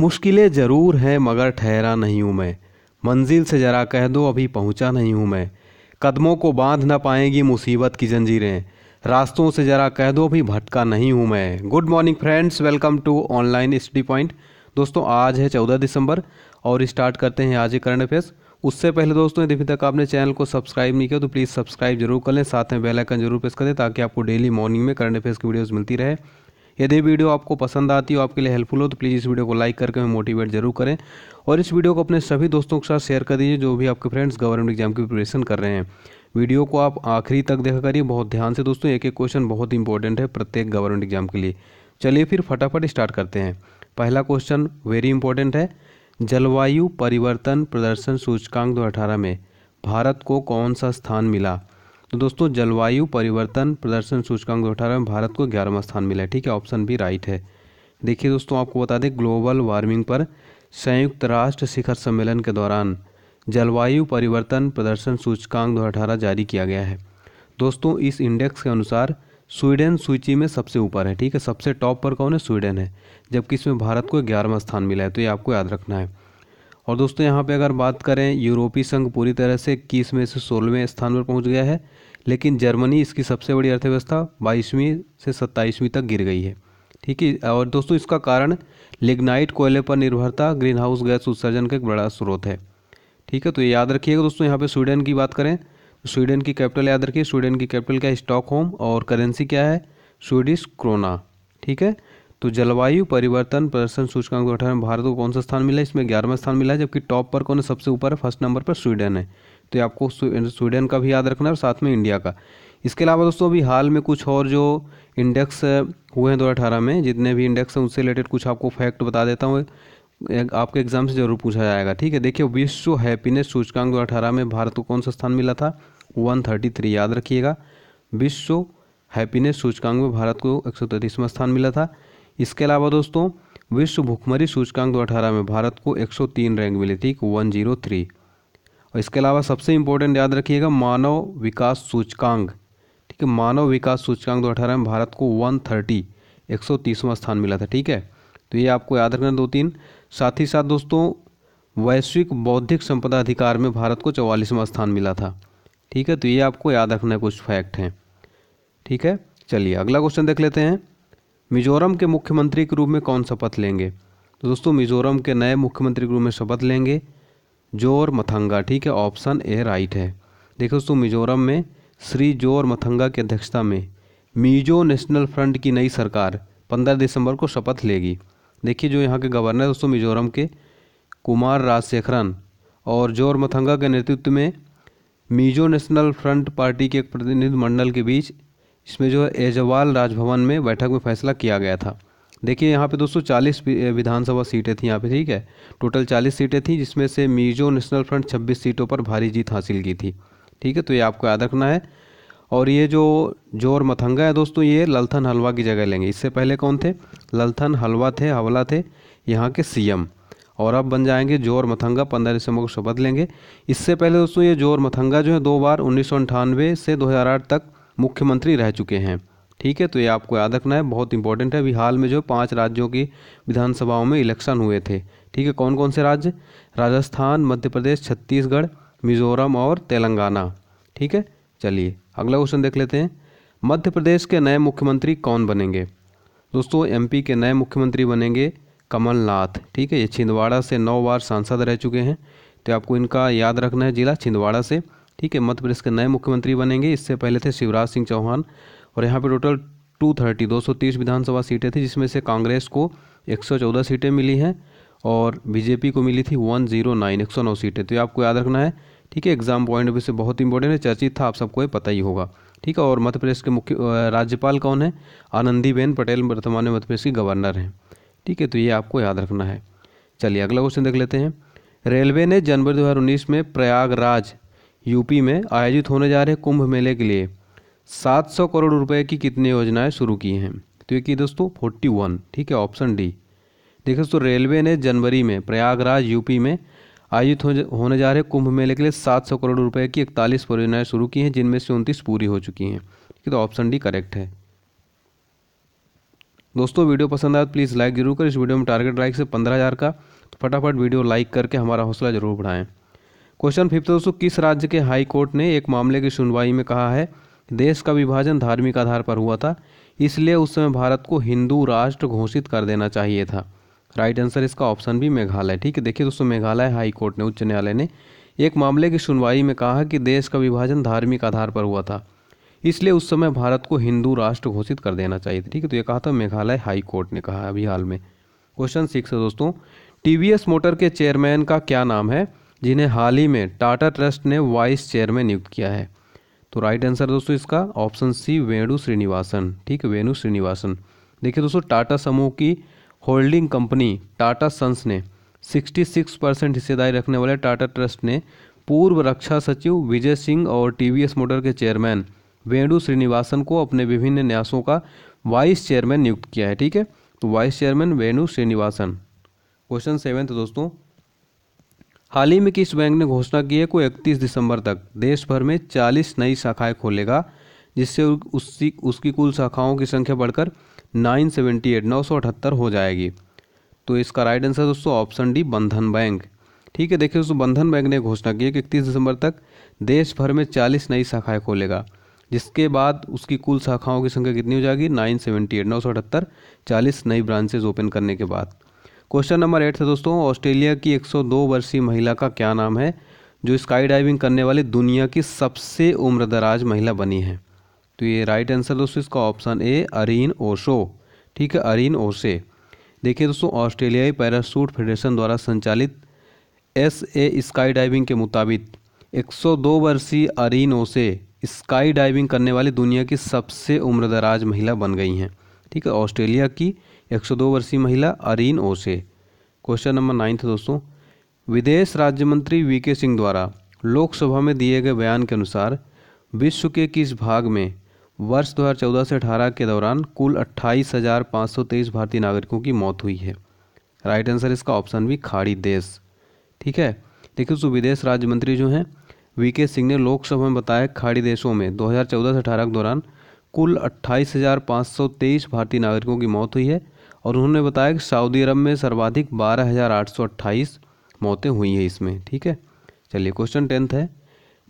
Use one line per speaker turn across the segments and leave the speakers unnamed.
मुश्किलें ज़रूर हैं मगर ठहरा नहीं हूँ मैं मंजिल से ज़रा कह दो अभी पहुँचा नहीं हूँ मैं कदमों को बांध ना पाएंगी मुसीबत की जंजीरें रास्तों से ज़रा कह दो अभी भटका नहीं हूँ मैं good morning friends welcome to online study point दोस्तों आज है चौदह दिसंबर और स्टार्ट करते हैं आज करंट अफेयर्स उससे पहले दोस्तों यदि अभी तक आपने चैनल को सब्सक्राइब नहीं किया तो प्लीज़ सब्सक्राइब जरूर कर लें साथ में बेल आइकन जरूर प्रेस करें ताकि आपको डेली मॉर्निंग में करंट अफेयर्स की वीडियोस मिलती रहे यदि वीडियो आपको पसंद आती हो आपके लिए हेल्पफुल हो तो प्लीज़ इस वीडियो को लाइक करके हमें मोटिवेट जरूर करें और इस वीडियो को अपने सभी दोस्तों के साथ शेयर कर दीजिए जो भी आपके फ्रेंड्स गवर्नमेंट एग्जाम की प्रिपरेशन कर रहे हैं वीडियो को आप आखिरी तक देखा करिए बहुत ध्यान से दोस्तों एक एक क्वेश्चन बहुत इंपॉर्टेंट है प्रत्येक गवर्नमेंट एग्जाम के लिए चलिए फिर फटाफट स्टार्ट करते हैं पहला क्वेश्चन वेरी इंपॉर्टेंट है जलवायु परिवर्तन प्रदर्शन सूचकांक दो में भारत को कौन सा स्थान मिला तो दोस्तों जलवायु परिवर्तन प्रदर्शन सूचकांक दो में भारत को ग्यारहवा स्थान मिला है ठीक है ऑप्शन भी राइट है देखिए दोस्तों आपको बता दें ग्लोबल वार्मिंग पर संयुक्त राष्ट्र शिखर सम्मेलन के दौरान जलवायु परिवर्तन प्रदर्शन सूचकांक दो जारी किया गया है दोस्तों इस इंडेक्स के अनुसार स्वीडन सूची में सबसे ऊपर है ठीक है सबसे टॉप पर कौन है स्वीडन है जबकि इसमें भारत को ग्यारहवा स्थान मिला है तो ये आपको याद रखना है और दोस्तों यहाँ पे अगर बात करें यूरोपीय संघ पूरी तरह से इक्कीसवें से सोलहवें स्थान पर पहुँच गया है लेकिन जर्मनी इसकी सबसे बड़ी अर्थव्यवस्था बाईसवीं से सत्ताईसवीं तक गिर गई है ठीक है और दोस्तों इसका कारण लिग्नाइट कोयले पर निर्भरता ग्रीन हाउस गैस उत्सर्जन का एक बड़ा स्रोत है ठीक है तो ये याद रखिएगा दोस्तों यहाँ पे स्वीडन की बात करें तो स्वीडन की कैपिटल याद रखिए स्वीडन की कैपिटल क्या है स्टॉकहोम और करेंसी क्या है स्वीडिश क्रोना ठीक है तो जलवायु परिवर्तन प्रदर्शन सूचकांक दो अठारह में भारत को कौन सा स्थान मिला है इसमें ग्यारहवा स्थान मिला है जबकि टॉप पर कौन है सबसे ऊपर है फर्स्ट नंबर पर स्वीडन है तो ये आपको स्वीडन का भी याद रखना है और साथ में इंडिया का इसके अलावा दोस्तों अभी हाल में कुछ और जो इंडेक्स हुए हैं दो अठारह में जितने भी इंडेक्स हैं उनसे रिलेटेड कुछ आपको फैक्ट बता देता हूँ आपके एग्जाम से जरूर पूछा जाएगा ठीक है देखिए विश्व हैप्पीनेस सूचकांक दो अठारह में भारत को कौन सा स्थान मिला था वन थर्टी थ्री याद रखिएगा विश्व हैप्पीनेस सूचकांक में भारत को एक सौ तैतीसवां स्थान मिला था इसके अलावा दोस्तों विश्व भुखमरी सूचकांक दो अठारह में भारत को 103 रैंक मिली थी वन जीरो थ्री और इसके अलावा सबसे इम्पोर्टेंट याद रखिएगा मानव विकास सूचकांक ठीक है मानव विकास सूचकांक दो अठारह में भारत को वन थर्टी एक सौ तीसवां स्थान मिला था ठीक है तो ये आपको याद रखना दो तीन साथ ही साथ दोस्तों वैश्विक बौद्धिक संपदा अधिकार में भारत को चौवालीसवां स्थान मिला था ठीक है तो ये आपको याद रखना कुछ फैक्ट हैं ठीक है चलिए अगला क्वेश्चन देख लेते हैं मिजोरम के मुख्यमंत्री के रूप में कौन शपथ लेंगे तो दोस्तों मिजोरम के नए मुख्यमंत्री के रूप में शपथ लेंगे जोर मथंगा ठीक है ऑप्शन ए राइट है देखो दोस्तों मिजोरम में श्री जोर मथंगा की अध्यक्षता में मिजो नेशनल फ्रंट की नई सरकार पंद्रह दिसंबर को शपथ लेगी देखिए जो यहाँ के गवर्नर दोस्तों मिजोरम के कुमार राजशेखरन और जोर मथंगा के नेतृत्व में मिजो नेशनल फ्रंट पार्टी के एक प्रतिनिधिमंडल के बीच इसमें जो है एजवाल राजभवन में बैठक में फैसला किया गया था देखिए यहाँ पे दोस्तों 40 विधानसभा सीटें थी यहाँ पे ठीक है टोटल 40 सीटें थी जिसमें से मीजो नेशनल फ्रंट 26 सीटों पर भारी जीत हासिल की थी ठीक है तो ये आपको याद रखना है और ये जो जोर मथंगा है दोस्तों ये ललथन हलवा की जगह लेंगे इससे पहले कौन थे ललथन हलवा थे हवला थे यहाँ के सीएम और अब बन जाएंगे जोर मथंगा पंद्रह दिसंबर को शपथ लेंगे इससे पहले दोस्तों ये जोर मथंगा जो है दो बार उन्नीस से दो तक मुख्यमंत्री रह चुके हैं ठीक है तो ये आपको याद रखना है बहुत इंपॉर्टेंट है अभी हाल में जो पांच राज्यों की विधानसभाओं में इलेक्शन हुए थे ठीक है कौन कौन से राज्य राजस्थान मध्य प्रदेश छत्तीसगढ़ मिजोरम और तेलंगाना ठीक है चलिए अगला क्वेश्चन देख लेते हैं मध्य प्रदेश के नए मुख्यमंत्री कौन बनेंगे दोस्तों एम के नए मुख्यमंत्री बनेंगे कमलनाथ ठीक है ये छिंदवाड़ा से नौ बार सांसद रह चुके हैं तो आपको इनका याद रखना है जिला छिंदवाड़ा से ठीक है मध्य प्रदेश के नए मुख्यमंत्री बनेंगे इससे पहले थे शिवराज सिंह चौहान और यहाँ पर टोटल टू थर्टी दो सौ तीस विधानसभा सीटें थी जिसमें से कांग्रेस को एक सौ चौदह सीटें मिली हैं और बीजेपी को मिली थी वन जीरो नाइन एक सौ नौ सीटें तो ये आपको याद रखना है ठीक है एग्जाम पॉइंट ऑफ व्यू से बहुत इंपॉर्टेंट है चर्चित था आप सबको ये पता ही होगा ठीक है और मध्य प्रदेश के मुख्य राज्यपाल कौन है आनंदीबेन पटेल वर्तमान में मध्य प्रदेश की गवर्नर हैं ठीक है तो ये आपको याद रखना है चलिए अगला क्वेश्चन देख लेते हैं रेलवे ने जनवरी 2019 में प्रयागराज यूपी में आयोजित होने जा रहे कुंभ मेले के लिए 700 करोड़ रुपए की कितनी योजनाएं शुरू की हैं तो ये की दोस्तों 41 ठीक है ऑप्शन डी देखिए दोस्तों रेलवे ने जनवरी में प्रयागराज यूपी में आयोजित होने जा रहे कुंभ मेले के लिए 700 करोड़ रुपए की इकतालीस परियोजनाएं शुरू की हैं जिनमें से उनतीस पूरी हो चुकी हैं ठीक है तो ऑप्शन डी करेक्ट है दोस्तों वीडियो पसंद आया तो प्लीज़ लाइक जरूर करें इस वीडियो में टारगेट लाइक से पंद्रह हज़ार का तो फटाफट वीडियो लाइक करके हमारा हौसला जरूर बढ़ाएं क्वेश्चन फिफ्थ दोस्तों किस राज्य के हाई कोर्ट ने एक मामले की सुनवाई में कहा है देश का विभाजन धार्मिक आधार पर हुआ था इसलिए उस समय भारत को हिंदू राष्ट्र घोषित कर देना चाहिए था राइट आंसर इसका ऑप्शन भी मेघालय ठीक है देखिए दोस्तों मेघालय हाई कोर्ट ने उच्च न्यायालय ने एक मामले की सुनवाई में कहा कि देश का विभाजन धार्मिक आधार पर हुआ था इसलिए उस समय भारत को हिंदू राष्ट्र घोषित कर देना चाहिए था ठीक है तो ये कहा था मेघालय हाई कोर्ट ने कहा अभी हाल में क्वेश्चन सिक्स है दोस्तों टीवीएस मोटर के चेयरमैन का क्या नाम है जिन्हें हाल ही में टाटा ट्रस्ट ने वाइस चेयरमैन नियुक्त किया है तो राइट आंसर दोस्तों इसका ऑप्शन सी वेणु श्रीनिवासन ठीक है वेणु श्रीनिवासन देखिए दोस्तों टाटा समूह की होल्डिंग कंपनी टाटा सन्स ने 66 परसेंट हिस्सेदारी रखने वाले टाटा ट्रस्ट ने पूर्व रक्षा सचिव विजय सिंह और टीवीएस मोटर के चेयरमैन वेणु श्रीनिवासन को अपने विभिन्न न्यासों का वाइस चेयरमैन नियुक्त किया है ठीक है तो vice chairman Venu Srinivasan question seventh दोस्तों हाल ही में किस बैंक ने घोषणा की है को 31 दिसंबर तक देश भर में 40 नई शाखाएं खोलेगा जिससे उसकी उसकी कुल शाखाओं की संख्या बढ़कर 978 978 हो जाएगी तो इसका राइट आंसर दोस्तों ऑप्शन डी बंधन बैंक ठीक है देखिए दोस्तों बंधन बैंक ने घोषणा की है कि इकतीस दिसंबर तक देश भर में चालीस नई शाखाएँ खोलेगा जिसके बाद उसकी कुल शाखाओं की संख्या कितनी हो जाएगी नाइन सेवेंटी एट नौ सौ अठहत्तर चालीस नई ब्रांचेज ओपन करने के बाद क्वेश्चन नंबर एट था दोस्तों ऑस्ट्रेलिया की 102 वर्षीय महिला का क्या नाम है जो स्काई डाइविंग करने वाली दुनिया की सबसे उम्रदराज महिला बनी है तो ये राइट आंसर दोस्तों इसका ऑप्शन ए अरीन ओशो ठीक है अरीन ओशे देखिए दोस्तों ऑस्ट्रेलियाई पैराशूट फेडरेशन द्वारा संचालित एस ए स्काई डाइविंग के मुताबिक 102 वर्षीय अरीन ओसे स्काई डाइविंग करने वाली दुनिया की सबसे उम्रदराज महिला बन गई हैं ठीक है ऑस्ट्रेलिया की 102 वर्षीय महिला अरीन ओसे क्वेश्चन नंबर नाइन्थ दोस्तों विदेश राज्य मंत्री वी के सिंह द्वारा लोकसभा में दिए गए बयान के अनुसार विश्व के किस भाग में वर्ष 2014 से 18 के दौरान कुल अट्ठाईस हज़ार पाँच सौ तेईस भारतीय नागरिकों की मौत हुई है राइट आंसर इसका ऑप्शन भी खाड़ी देश ठीक है देखिए दोस्तों विदेश राज्य मंत्री जो हैं वी के सिंह ने लोकसभा में बताया खाड़ी देशों में 2014 से 18 के दौरान कुल अट्ठाईस भारतीय नागरिकों की मौत हुई है और उन्होंने बताया कि सऊदी अरब में सर्वाधिक बारह हज़ार आठ सौ अट्ठाईस मौतें हुई हैं इसमें ठीक है चलिए क्वेश्चन टेंथ है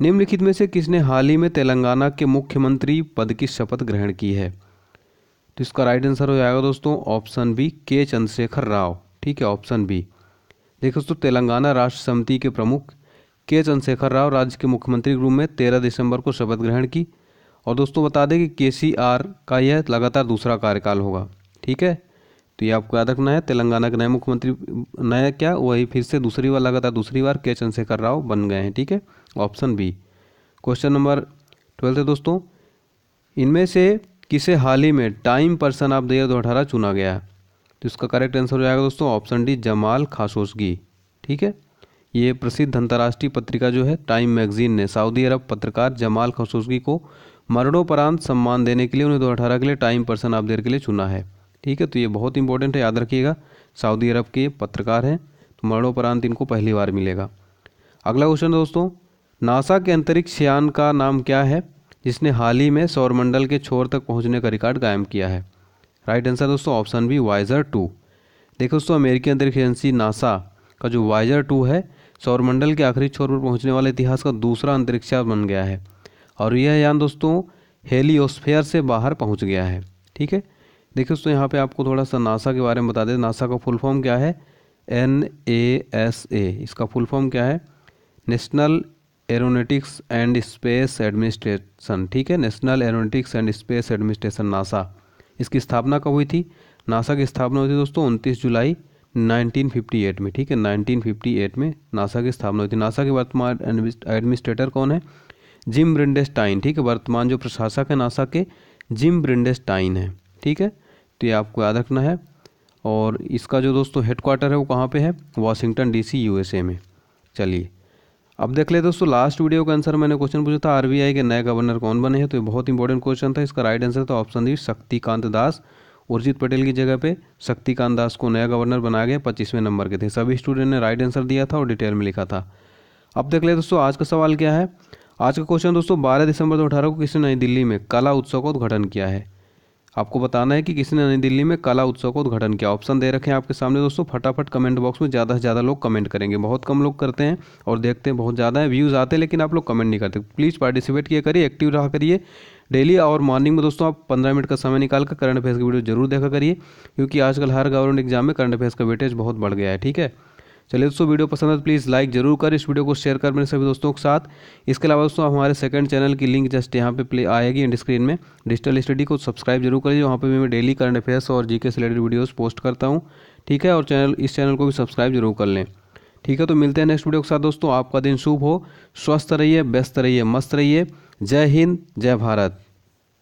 निम्नलिखित में से किसने हाल ही में तेलंगाना के मुख्यमंत्री पद की शपथ ग्रहण की है तो इसका राइट आंसर हो जाएगा दोस्तों ऑप्शन बी के चंद्रशेखर राव ठीक है ऑप्शन बी देखो दोस्तों तेलंगाना राष्ट्र समिति के प्रमुख के चंद्रशेखर राव राज्य के मुख्यमंत्री के रूप में तेरह दिसंबर को शपथ ग्रहण की और दोस्तों बता दें कि के सी आर का यह लगातार दूसरा कार्यकाल होगा ठीक है तो ये आपको याद रखना है तेलंगाना के नए मुख्यमंत्री नया क्या वही फिर से दूसरी बार लगातार दूसरी बार के चंद्रशेखर राव बन गए हैं ठीक है option B question number twelfth है दोस्तों इनमें से किसे हाल ही में time person of the year दो अठारह चुना गया है तो इसका करेक्ट आंसर हो जाएगा दोस्तों ऑप्शन डी जमाल खासोसगी ठीक है ये प्रसिद्ध अंतर्राष्ट्रीय पत्रिका जो है टाइम मैगजीन ने सऊदी अरब पत्रकार जमाल खसूसगी को मरणोपरांत सम्मान देने के लिए उन्हें दो अठारह के लिए टाइम पर्सन ऑफ देर के लिए चुना है ठीक है तो ये बहुत इंपॉर्टेंट है याद रखिएगा सऊदी अरब के पत्रकार हैं तो मरणोपरांत इनको पहली बार मिलेगा अगला क्वेश्चन दोस्तों नासा के अंतरिक्ष यान का नाम क्या है जिसने हाल ही में सौरमंडल के छोर तक पहुंचने का रिकॉर्ड कायम किया है राइट आंसर दोस्तों ऑप्शन बी वाइजर टू देखो दोस्तों अमेरिकी अंतरिक्ष एजेंसी नासा का जो वाइजर टू है सौरमंडल के आखिरी छोर पर पहुंचने वाले इतिहास का दूसरा अंतरिक्ष यान बन गया है और यह यान दोस्तों हेलियोस्फेयर से बाहर पहुंच गया है ठीक है देखिए दोस्तों यहाँ पे आपको थोड़ा सा नासा के बारे में बता दें नासा का फुल फॉर्म क्या है एन ए एस ए इसका फुल फॉर्म क्या है National Aeronautics and Space Administration ठीक है National Aeronautics and Space Administration NASA इसकी स्थापना कब हुई थी नासा की स्थापना हुई थी दोस्तों उनतीस जुलाई 1958 में ठीक है 1958 में नासा की स्थापना हुई थी नासा के वर्तमान एडमिनिस्ट्रेटर कौन है जिम ब्रिंडेस्टाइन ठीक है वर्तमान जो प्रशासक है नासा के जिम ब्रिंडेस्टाइन है ठीक है तो ये आपको याद रखना है और इसका जो दोस्तों हेडक्वार्टर है वो कहाँ पे है वाशिंगटन डीसी यूएसए में चलिए अब देख ले दोस्तों लास्ट वीडियो का आंसर मैंने क्वेश्चन पूछा था आरबीआई के नए गवर्नर कौन बने हैं तो ये बहुत इंपॉर्टेंट क्वेश्चन था इसका राइट आंसर था ऑप्शन दी शक्तिकांत दास उर्जित पटेल की जगह पे शक्तिकांत दास को नया गवर्नर बनाया गया पच्चीसवें नंबर के थे सभी स्टूडेंट ने राइट आंसर दिया था और डिटेल में लिखा था अब देख ले दोस्तों आज का सवाल क्या है आज का क्वेश्चन दोस्तों बारह दिसंबर दो अठारह को किसने नई दिल्ली में कला उत्सव का उद्घाटन किया है आपको बताना है कि किसने नई दिल्ली में कला उत्सव का उद्घाटन किया ऑप्शन दे रखे हैं आपके सामने दोस्तों फटाफट कमेंट बॉक्स में ज़्यादा से ज़्यादा लोग कमेंट करेंगे बहुत कम लोग करते हैं और देखते हैं बहुत ज़्यादा है व्यूज़ आते हैं लेकिन आप लोग कमेंट नहीं करते प्लीज़ पार्टिसिपेट किया करिए एक्टिव रहा करिए डेली और मॉर्निंग में दोस्तों आप पंद्रह मिनट का समय निकाल कर करंट अफेयर्स की वीडियो जरूर देखा करिए क्योंकि आजकल हर गवर्नमेंट एग्जाम में करंट अफेयर्स का वेटेज बहुत बढ़ गया है ठीक है चलिए दोस्तों वीडियो पसंद है तो प्लीज़ लाइक जरूर कर इस वीडियो को शेयर कर मेरे सभी दोस्तों के साथ इसके अलावा दोस्तों हमारे सेकंड चैनल की लिंक जस्ट यहाँ पे प्ले आएगी एंड स्क्रीन में डिजिटल स्टडी को सब्सक्राइब जरूर करिए वहाँ पे मैं डेली करंट अफेयर्स और जी के रिलेटेड वीडियोज़ पोस्ट करता हूँ ठीक है और चैनल इस चैनल को भी सब्सक्राइब जरूर कर लें ठीक है तो मिलते हैं नेक्स्ट वीडियो के साथ दोस्तों आपका दिन शुभ हो स्वस्थ रहिए व्यस्त रहिए मस्त रहिए जय हिंद जय भारत